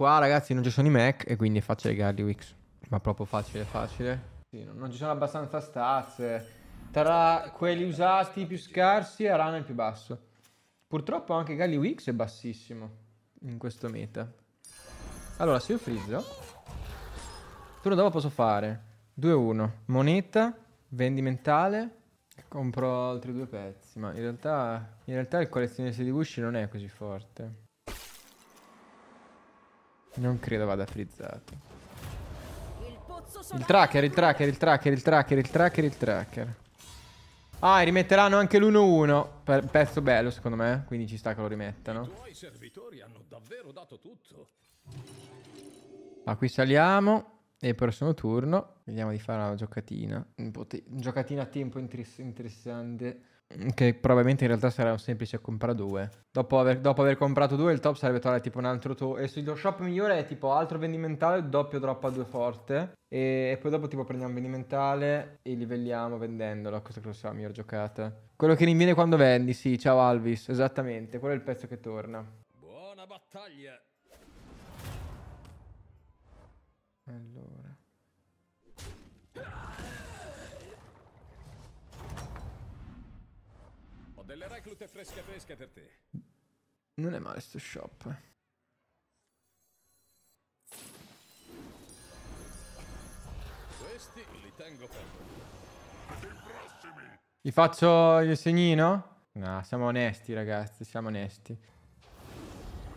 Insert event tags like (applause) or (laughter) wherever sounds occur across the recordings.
Qua ragazzi non ci sono i Mac e quindi è facile Gardi Wix. Ma proprio facile, facile. Sì, non ci sono abbastanza stats. Tra quelli usati più scarsi Arana è il più basso. Purtroppo anche Gali Wix è bassissimo in questo meta. Allora, se io frizzo, il turno dopo posso fare 2-1, moneta, vendimentale, compro altri due pezzi. Ma in realtà, in realtà il collezionista di Wish non è così forte. Non credo vada frizzato. Il tracker, il tracker, il tracker, il tracker, il tracker, il tracker. Ah, e rimetteranno anche l'1-1. Pezzo bello, secondo me. Eh. Quindi ci sta che lo rimettano. Ma ah, qui saliamo. E prossimo turno. Vediamo di fare una giocatina. Un giocatina a tempo interess interessante. Mm, che probabilmente in realtà sarà un semplice compra due. Dopo aver, dopo aver comprato due, il top sarebbe trovare tipo un altro tuo. E sullo shop migliore è tipo altro vendimentale, doppio drop a due forte. E, e poi dopo tipo prendiamo vendimentale e livelliamo vendendolo. Questa credo sarà la miglior giocata. Quello che rinviene quando vendi, sì, ciao Alvis, esattamente. Quello è il pezzo che torna. Buona battaglia! Allora. delle reclute fresche fresche per te. Non è male sto shop. Questi li tengo per voi. Gli faccio il segnino? No, siamo onesti ragazzi, siamo onesti.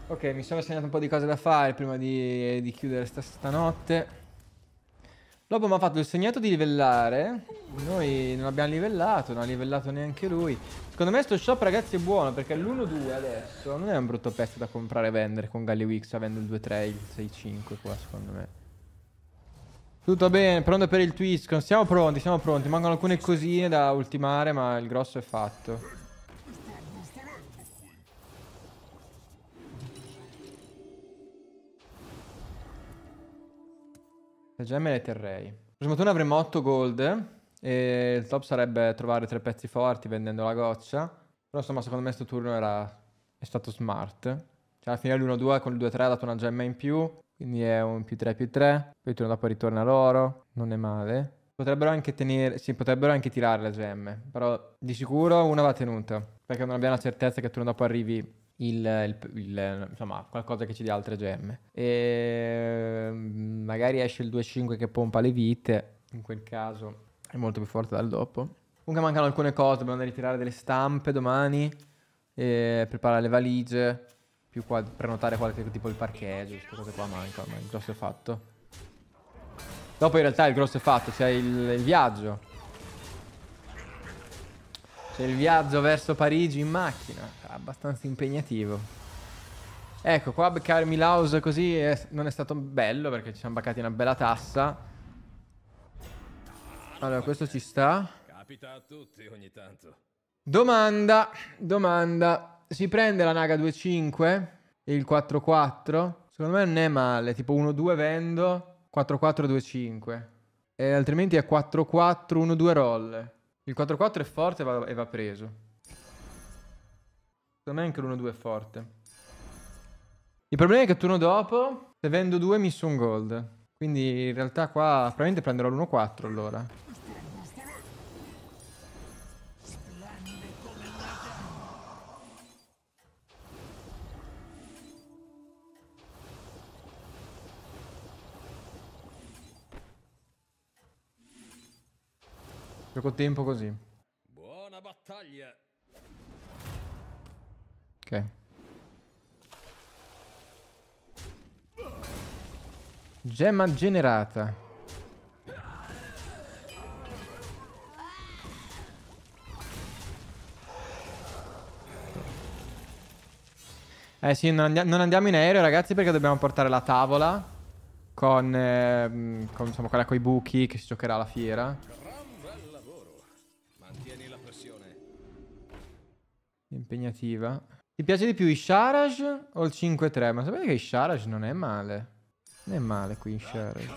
Ok, mi sono segnato un po' di cose da fare prima di, di chiudere st stanotte. Lobo mi ha fatto il segnato di livellare. Noi non abbiamo livellato, non ha livellato neanche lui. Secondo me sto shop ragazzi è buono perché l'1-2 adesso non è un brutto pezzo da comprare e vendere con Galliwix avendo il 2-3 il 6-5 qua secondo me. Tutto bene, pronto per il twist. Siamo pronti, siamo pronti. Mancano alcune cosine da ultimare ma il grosso è fatto. Le gemme le terrei. Il prossimo turno avremo 8 gold. E il top sarebbe trovare tre pezzi forti vendendo la goccia. Però insomma, secondo me questo turno era... è stato smart. Cioè, alla fine l'1-2 con il 2-3 ha dato una gemma in più. Quindi è un più 3 più 3. Poi il turno dopo ritorna l'oro. Non è male. Potrebbero anche tenere... Sì, potrebbero anche tirare le gemme. Però di sicuro una va tenuta. Perché non abbiamo la certezza che il turno dopo arrivi il, il, il, insomma, qualcosa che ci dia altre gemme. E mm, magari esce il 2-5 che pompa le vite, in quel caso è molto più forte dal dopo. Comunque mancano alcune cose, dobbiamo andare a ritirare delle stampe domani, preparare le valigie, più qua, prenotare qualche tipo di parcheggio, queste cose qua mancano, ma il grosso è fatto. Dopo in realtà il grosso è fatto, c'è cioè il, il viaggio. C'è il viaggio verso Parigi in macchina, abbastanza impegnativo. Ecco, qua beccare Milaus così è, non è stato bello perché ci siamo baccati una bella tassa. Allora, questo ci sta. Capita a tutti ogni tanto. Domanda, domanda. Si prende la Naga 2-5 e il 4-4? Secondo me non è male, tipo 1-2 vendo, 4-4-2-5. E altrimenti è 4-4-1-2 roll. Il 4-4 è forte e va, e va preso. Secondo me anche l'1-2 è forte. Il problema è che turno dopo, se vendo 2 mi su un gold. Quindi in realtà qua probabilmente prenderò l'1-4 allora. Gioco tempo così. Buona battaglia. Ok. Gemma generata. Eh sì, non, andia non, andiamo in aereo ragazzi perché dobbiamo portare la tavola con, eh, con, insomma, quella con i buchi che si giocherà alla fiera. impegnativa. Ti piace di più i Sharaj o il 5-3? Ma sapete che i Sharaj non è male. Non è male qui in Sharaj.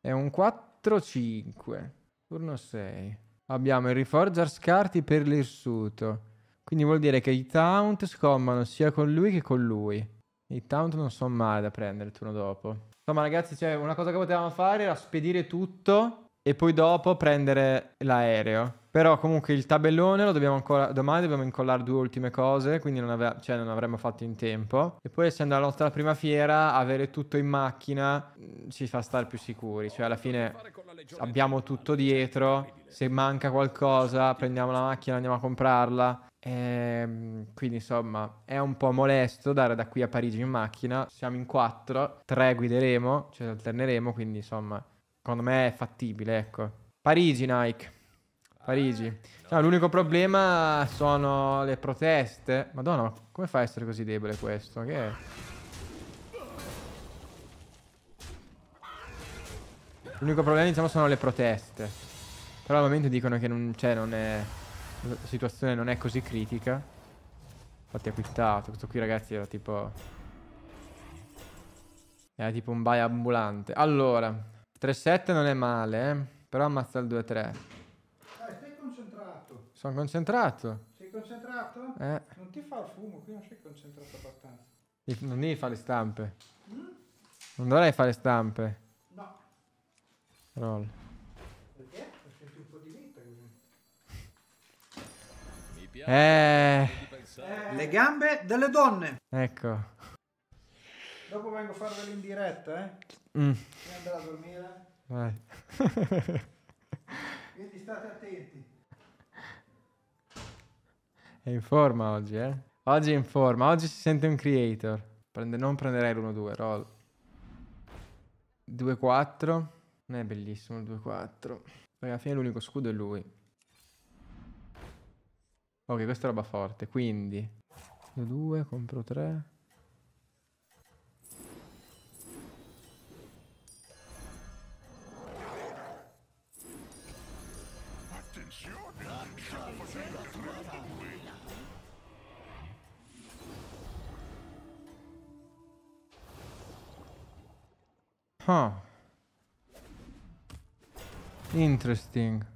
È un 4-5. Turno 6. Abbiamo il Reforger Scarti per l'irsuto. Quindi vuol dire che i taunt scommano sia con lui che con lui. I taunt non sono male da prendere il turno dopo. Insomma ragazzi, cioè, una cosa che potevamo fare era spedire tutto e poi dopo prendere l'aereo. Però comunque il tabellone lo dobbiamo ancora, domani dobbiamo incollare due ultime cose, quindi non, ave- cioè non avremmo fatto in tempo. E poi essendo la nostra prima fiera, avere tutto in macchina mm, ci fa stare più sicuri, cioè alla fine abbiamo tutto dietro, se manca qualcosa prendiamo la macchina, andiamo a comprarla. Ehm, quindi insomma è un po' molesto dare da qui a Parigi in macchina, siamo in quattro, tre guideremo, cioè alterneremo, quindi insomma secondo me è fattibile, ecco. Parigi Nike. Parigi. No, l'unico problema sono le proteste. Madonna, come fa a essere così debole questo? Che è? L'unico problema, diciamo, sono le proteste. Però al momento dicono che non, cioè, non è... La situazione non è così critica. Infatti ha quittato. Questo qui, ragazzi, era tipo... Era tipo un baia ambulante. Allora, 3-7 non è male, eh? Però ammazza il 2-3. Sono concentrato. Sei concentrato? Eh. Non ti fa il fumo, qui non sei concentrato abbastanza. Non devi fare le stampe. Mm? Non dovrei fare stampe. No. Roll. Perché? Ho sentito un po' di vita così. Mi piace. Eh. eh. Le gambe delle donne. Ecco. Dopo vengo a farvelo in diretta, eh? Mm. E andrà a dormire. Vai. Quindi state attenti. È in forma oggi, eh? Oggi è in forma, oggi si sente un creator. Prende, non prenderei l'1-2, roll. 2-4. Non è bellissimo il 2-4. alla fine l'unico scudo è lui. Ok, questa è roba forte, quindi... 2 contro 3. Huh. Interesting.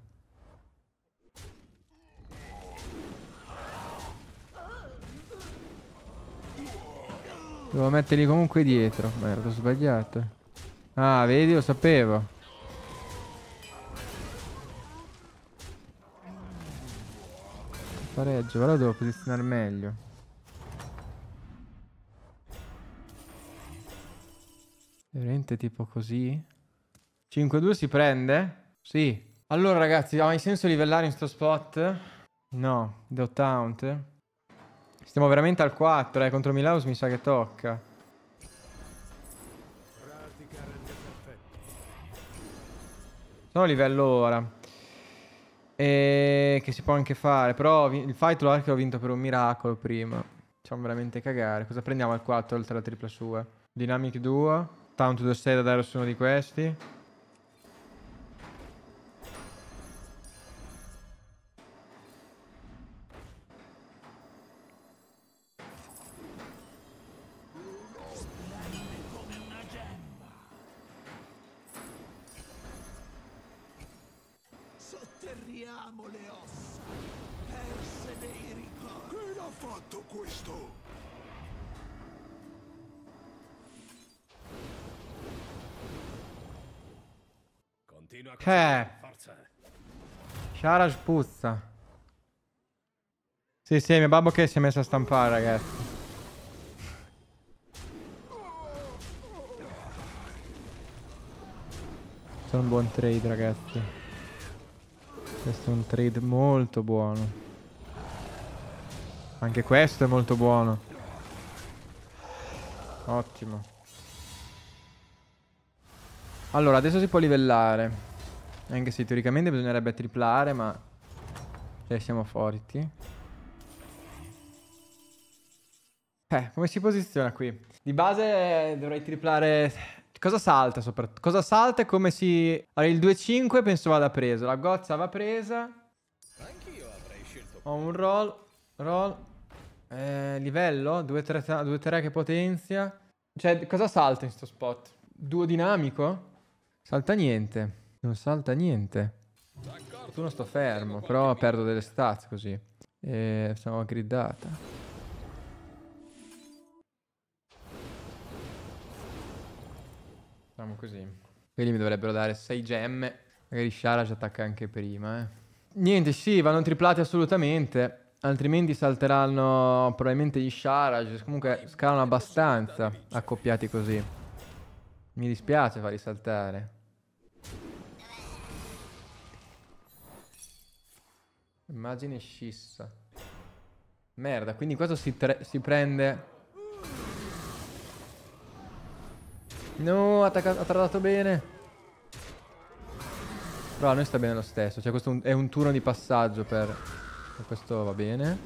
Devo metterli comunque dietro. Merda, ho sbagliato. Ah, vedi, lo sapevo. Pareggio, però devo posizionare meglio. niente tipo così? 5-2 si prende? Sì. Allora ragazzi, ha senso livellare in sto spot? No, devo taunt. Stiamo veramente al 4, eh. Contro Milaus mi sa che tocca. Sono a livello ora. E che si può anche fare. Però il fight l'ho anche vinto per un miracolo prima. Facciamo veramente cagare. Cosa prendiamo al 4 oltre alla tripla sua? Dynamic 2. Down to the State ad Aeros uno di questi. Sotterriamo le ossa, perse dei ricordi. Chi l'ha fatto questo? Eh. Shara eh. spuzza. Sì, sì, mio babbo che si è messo a stampare, ragazzi. Questo è un buon trade, ragazzi. Questo è un trade molto buono. Anche questo è molto buono. Ottimo. Allora, adesso si può livellare. Anche se teoricamente bisognerebbe triplare, ma... Cioè, siamo forti. Eh, come si posiziona qui? Di base eh, dovrei triplare... Cosa salta soprattutto? Cosa salta e come si... Allora, il 2-5 penso vada preso. La gozza va presa. Anch'io avrei scelto... Ho un roll. Roll. Eh, livello. 2-3 che potenzia. Cioè, cosa salta in sto spot? Duo dinamico? Salta niente. Non salta niente. Fortuna sto fermo, però perdo delle stats così. E siamo a griddata. Facciamo così. Quelli mi dovrebbero dare 6 gemme. Magari Shara ci attacca anche prima, eh. Niente, sì, vanno triplati assolutamente. Altrimenti salteranno probabilmente gli Sharaj. Cioè, comunque scalano abbastanza accoppiati così. Mi dispiace farli saltare. Immagine scissa. Merda, quindi questo si, si prende... No, ha tardato bene. Però a noi sta bene lo stesso. Cioè questo è un turno di passaggio per... per questo va bene.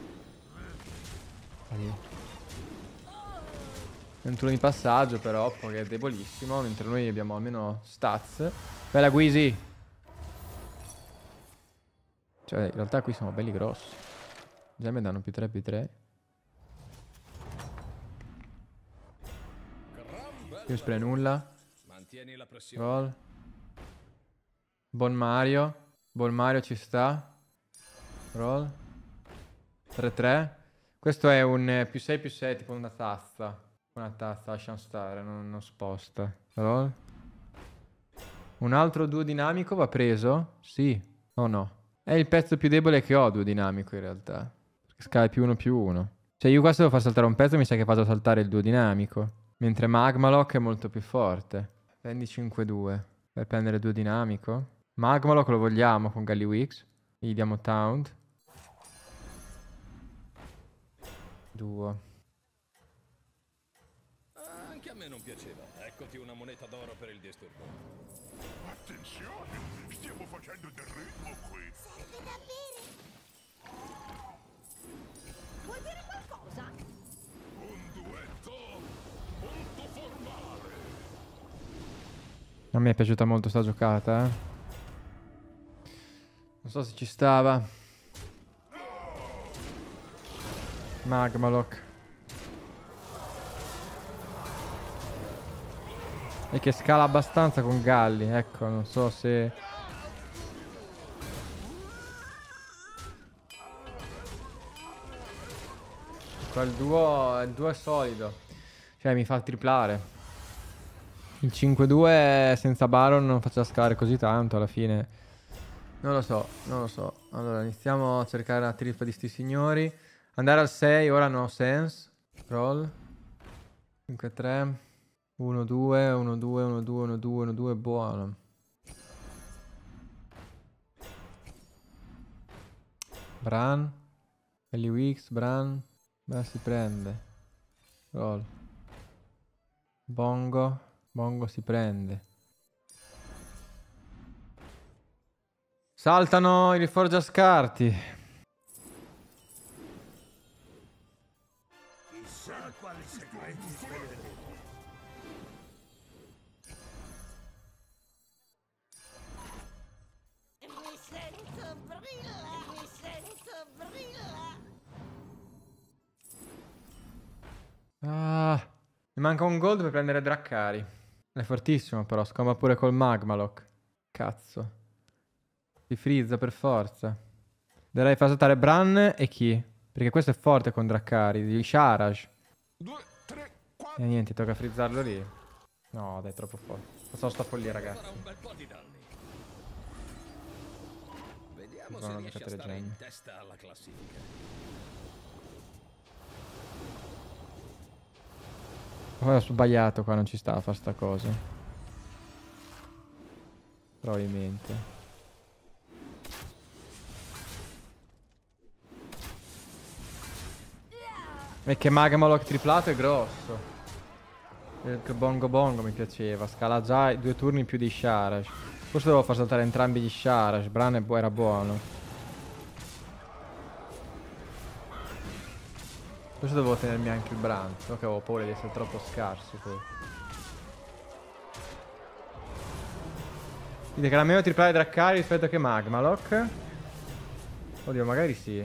Allì. È un turno di passaggio però, che è debolissimo, mentre noi abbiamo almeno stats. Bella Guisi! Cioè, in realtà qui sono belli grossi. Già mi danno più 3 più 3. Più spray nulla. Mantieni la Gol. Bon Mario. Bon Mario ci sta. Roll. 3-3. Questo è un eh, più 6 più 6, tipo una tazza. Una tazza, lasciamo stare, non, non sposta. Roll. Un altro duo dinamico va preso? Sì o no? È il pezzo più debole che ho, duo dinamico in realtà. Scala più uno più uno. Cioè io qua se devo far saltare un pezzo mi sa che faccio saltare il duo dinamico. Mentre Magmaloc è molto più forte. Prendi 5-2. Per prendere duo dinamico. Magmaloc lo vogliamo con Gallywix. Gli diamo Taunt. Duo. Anche a me non piaceva. Eccoti una moneta d'oro per il disturbo. Attenzione! Stiamo facendo del ritmo qui! Serve da bere! Vuoi dire qualcosa? Un duetto molto formale! A me è piaciuta molto sta giocata, eh? Non so se ci stava. Magmaloc. E che scala abbastanza con Galli, ecco, non so se... Però il duo, il duo è solido. Cioè mi fa triplare. Il 5-2 senza Baron non faccio scare così tanto alla fine. Non lo so, non lo so. Allora, iniziamo a cercare la trippa di sti signori. Andare al 6, ora no sense. Roll. 5-3. 1-2, 1-2, 1-2, 1-2, 1-2, 1-2, buono. Bran. Ellie Wicks, Bran. Ma si prende. Gol. Bongo. Bongo si prende. Saltano i riforgia scarti. Chissà quali segreti Mi sento brillo. Ah, mi manca un gold per prendere Draccari. È fortissimo però, scomba pure col Magmaloc. Cazzo. Si frizza per forza. Dovrei far saltare Bran e chi? Perché questo è forte con Draccari, di Sharaj. E niente, tocca frizzarlo lì. No, dai, è troppo forte. Facciamo sta follia, ragazzi. Vediamo se riesce a stare in testa alla classifica. ho sbagliato qua, non ci sta a fare sta cosa. Probabilmente. E che Magmaloc triplato è grosso. Il bongo bongo mi piaceva. Scala già due turni più di Sharash. Forse dovevo far saltare entrambi gli Sharash. Bran era buono. Questo dovevo tenermi anche il branzo, che avevo paura di essere troppo scarso poi. Dite che la meno triplare Draccari rispetto che Magmaloc. Oddio, magari sì.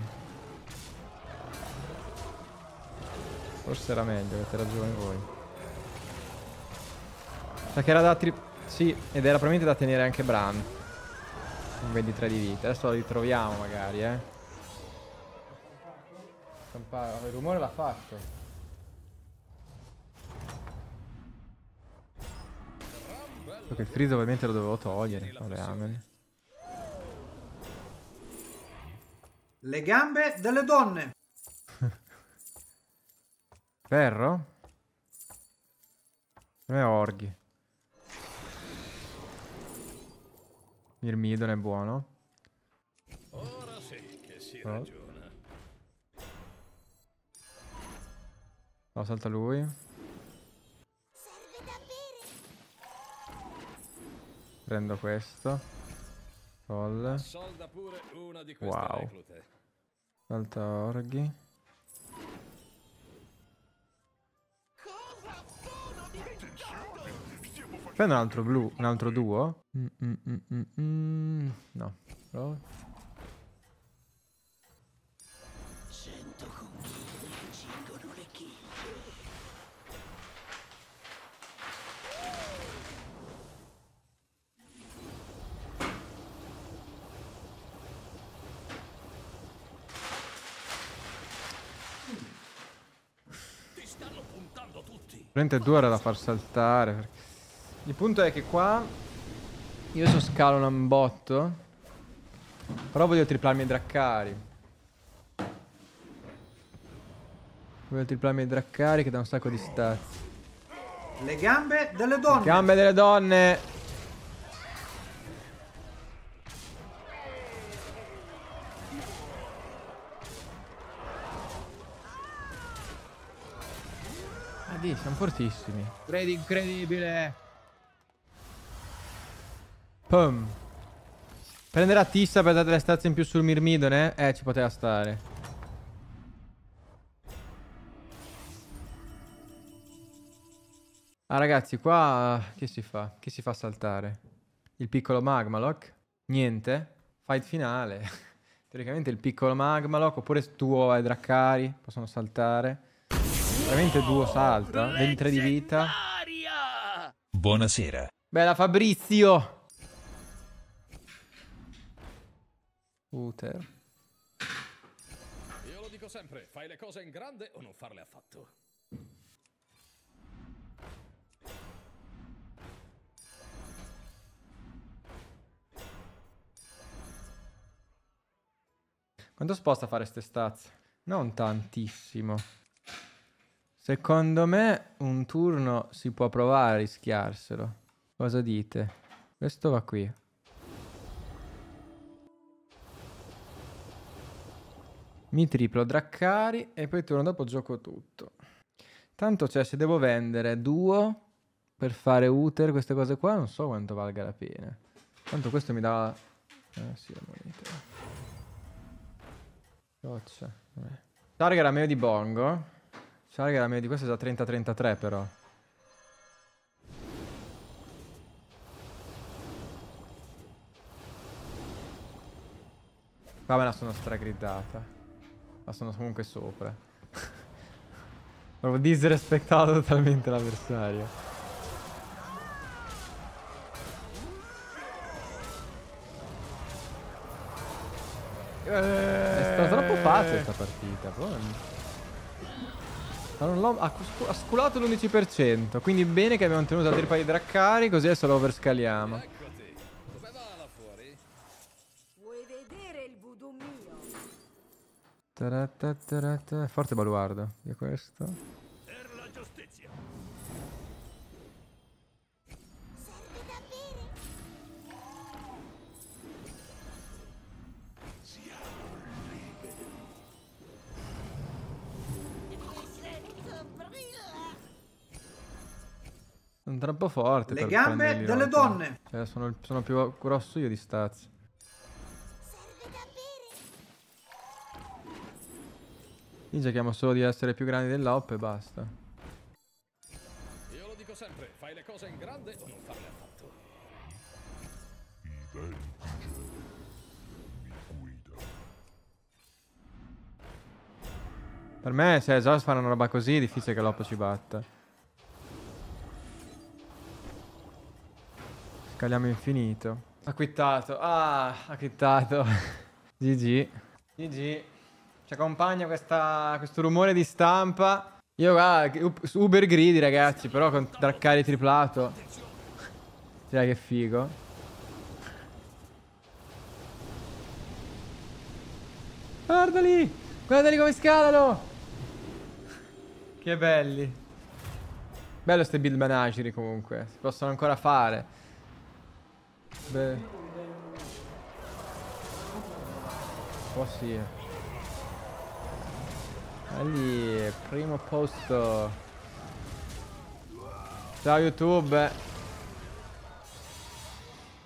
Forse era meglio, avete ragione voi. Sa cioè, che era da tri... Sì, ed era probabilmente da tenere anche Bran. Con 23 di vita. Adesso lo ritroviamo magari, eh fa... il rumore l'ha fatto. Perché il freeze ovviamente lo dovevo togliere. Vabbè, amen. Le gambe delle donne. (laughs) Ferro? Non è Orghi. Mirmidon è buono. Ora sì che si oh. ragiona. No, salta lui. Prendo questo. Pure una Roll. Wow. Salta Orghi. Cosa Prendo un altro blu, un altro duo. Mm, mm, mm, mm, mm. no. Roll. Veramente due ore da far saltare. Perché... Il punto è che qua io so scalo un botto. Però voglio triplarmi i draccari. Voglio triplarmi i draccari che da un sacco di stazzi. Le gambe delle donne. Le gambe delle donne. Guardi, siamo fortissimi. Credi incredibile. Pum. Prenderà Tissa per dare le stazze in più sul mirmidon, eh? ci poteva stare. Ah, ragazzi, qua eh, che si fa? Che si fa saltare? Il piccolo Magmaloc? Niente? Fight finale. (laughs) Teoricamente il piccolo Magmaloc, oppure tuo e Draccari possono saltare. Veramente duo salta. 23 di vita. Buonasera. Bella Fabrizio. Uther. Io lo dico sempre, fai le cose in grande o non farle affatto. Quanto sposta fare ste stazze? Non tantissimo. Secondo me un turno si può provare a rischiarselo. Cosa dite? Questo va qui. Mi triplo Draccari e poi il turno dopo gioco tutto. Tanto cioè se devo vendere duo per fare Uther, queste cose qua, non so quanto valga la pena. Tanto questo mi dà... Eh sì, la moneta. Goccia. Targa era meglio di Bongo. Sai che la mia di questo è già 30-33 però. Qua me la sono stragridata. Ma sono comunque sopra. (laughs) Proprio disrespettato totalmente l'avversario. È stata troppo facile questa partita. Poi ha, ha sculato l'11%. Quindi bene che abbiamo tenuto altri paio di draccari, così adesso lo overscaliamo. Forte baluardo di questo. Sono troppo forte. Le gambe delle donne. Cioè, sono, sono, più grosso io di Stazio. Lì cerchiamo solo di essere più grandi dell'op e basta. Io lo dico sempre, fai le cose in grande o non farle affatto. I venti mi guida. Per me se Exhaust fanno una roba così è difficile che l'op ci batta. Caliamo infinito. Ha quittato. Ah, ha quittato. GG. (laughs) GG. Ci accompagna questa, questo rumore di stampa. Io qua, ah, uber gridi ragazzi, però con Draccari triplato. Cioè che figo. Guardali! Guardali come scalano! Che belli. Bello ste build manageri comunque, si possono ancora fare. Beh. Qua oh, sì. E lì, primo posto. Ciao YouTube.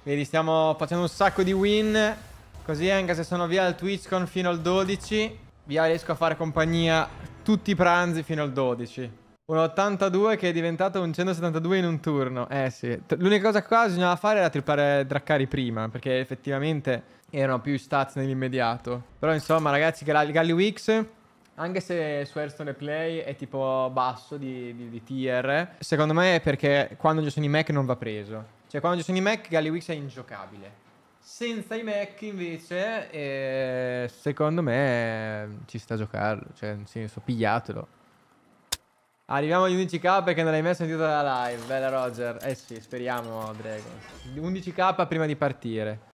Vedi, stiamo facendo un sacco di win. Così anche se sono via al TwitchCon fino al 12. Via riesco a fare compagnia tutti i pranzi fino al 12. Un 82 che è diventato un 172 in un turno. Eh sì. L'unica cosa che qua bisognava fare era trippare Draccari prima, perché effettivamente erano più stats nell'immediato. Però insomma, ragazzi, Galli Wix, anche se su Hearthstone Play è tipo basso di, di, di, tier, secondo me è perché quando ci sono i Mac non va preso. Cioè, quando ci sono i Mac, Galli Wix è ingiocabile. Senza i Mac invece, eh, secondo me eh, ci sta a giocarlo. Cioè, nel senso, pigliatelo. Arriviamo agli 11k perché non l'hai mai sentito dalla live. Bella Roger. Eh sì, speriamo, Dragon. 11k prima di partire.